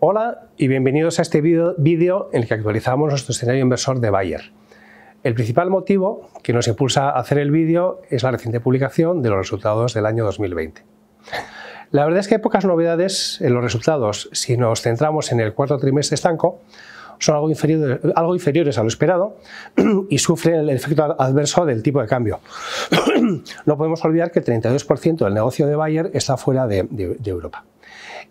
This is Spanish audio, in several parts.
Hola y bienvenidos a este vídeo en el que actualizamos nuestro escenario inversor de Bayer. El principal motivo que nos impulsa a hacer el vídeo es la reciente publicación de los resultados del año 2020. La verdad es que hay pocas novedades en los resultados. Si nos centramos en el cuarto trimestre estanco, son algo, inferiores a lo esperado y sufren el efecto adverso del tipo de cambio. No podemos olvidar que el 32% del negocio de Bayer está fuera de Europa.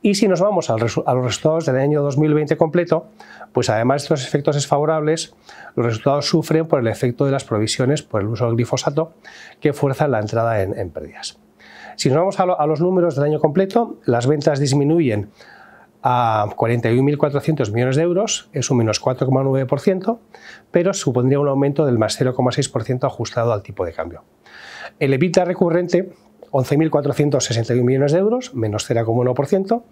Y si nos vamos a los resultados del año 2020 completo, pues además de estos efectos desfavorables, los resultados sufren por el efecto de las provisiones por el uso del glifosato que fuerza la entrada en, pérdidas. Si nos vamos a, los números del año completo, las ventas disminuyen a 41.400 millones de euros, es un menos 4,9%, pero supondría un aumento del más 0,6% ajustado al tipo de cambio. El EBITDA recurrente 11.461 millones de euros, menos 0,1%,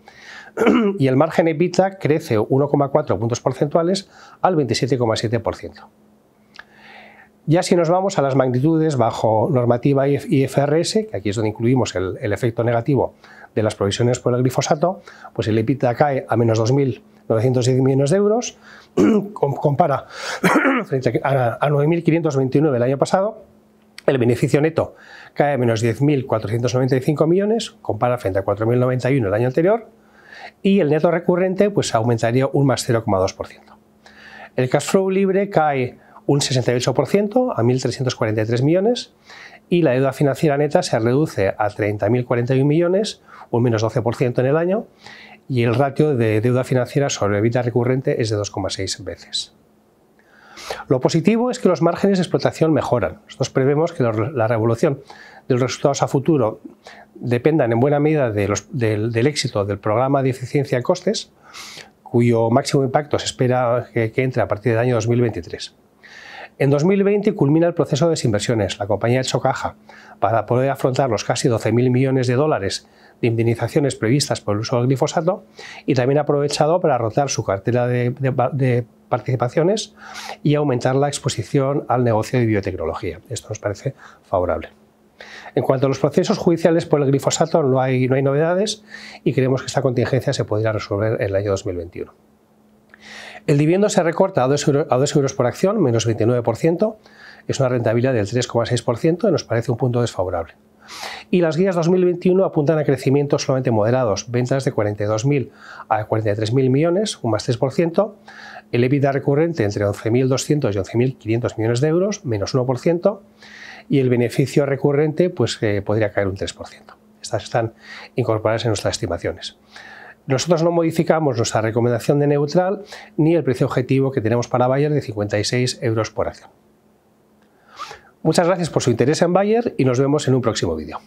y el margen epita crece 1,4 puntos porcentuales al 27,7%. Ya si nos vamos a las magnitudes bajo normativa IFRS, que aquí es donde incluimos el, efecto negativo de las provisiones por el glifosato, pues el epita cae a menos 2.910 millones de euros, compara a, a 9.529 el año pasado, el beneficio neto cae a menos 10.495 millones, compara frente a 4.091 el año anterior, y el neto recurrente pues, aumentaría un más 0,2%. El cash flow libre cae un 68% a 1.343 millones y la deuda financiera neta se reduce a 30.041 millones, un menos 12% en el año, y el ratio de deuda financiera sobre vida recurrente es de 2,6 veces. Lo positivo es que los márgenes de explotación mejoran. Nosotros prevemos que la revolución de los resultados a futuro dependan en buena medida del, éxito del programa de eficiencia de costes, cuyo máximo impacto se espera que, entre a partir del año 2023. En 2020 culmina el proceso de desinversiones. La compañía ha hecho para poder afrontar los casi 12.000 millones de dólares de indemnizaciones previstas por el uso del glifosato y también ha aprovechado para rotar su cartera de participaciones y aumentar la exposición al negocio de biotecnología. Esto nos parece favorable. En cuanto a los procesos judiciales por el glifosato, no hay, no hay novedades y creemos que esta contingencia se podría resolver en el año 2021. El dividendo se recorta a euros, a 2 euros por acción, menos 29%. Es una rentabilidad del 3,6% y nos parece un punto desfavorable. Y las guías 2021 apuntan a crecimientos solamente moderados, ventas de 42.000 a 43.000 millones, un más 3%, el EBITDA recurrente entre 11.200 y 11.500 millones de euros, menos 1%, y el beneficio recurrente pues, eh, podría caer un 3%. Estas están incorporadas en nuestras estimaciones. Nosotros no modificamos nuestra recomendación de neutral ni el precio objetivo que tenemos para Bayer de 56 euros por acción. Muchas gracias por su interés en Bayer y nos vemos en un próximo vídeo.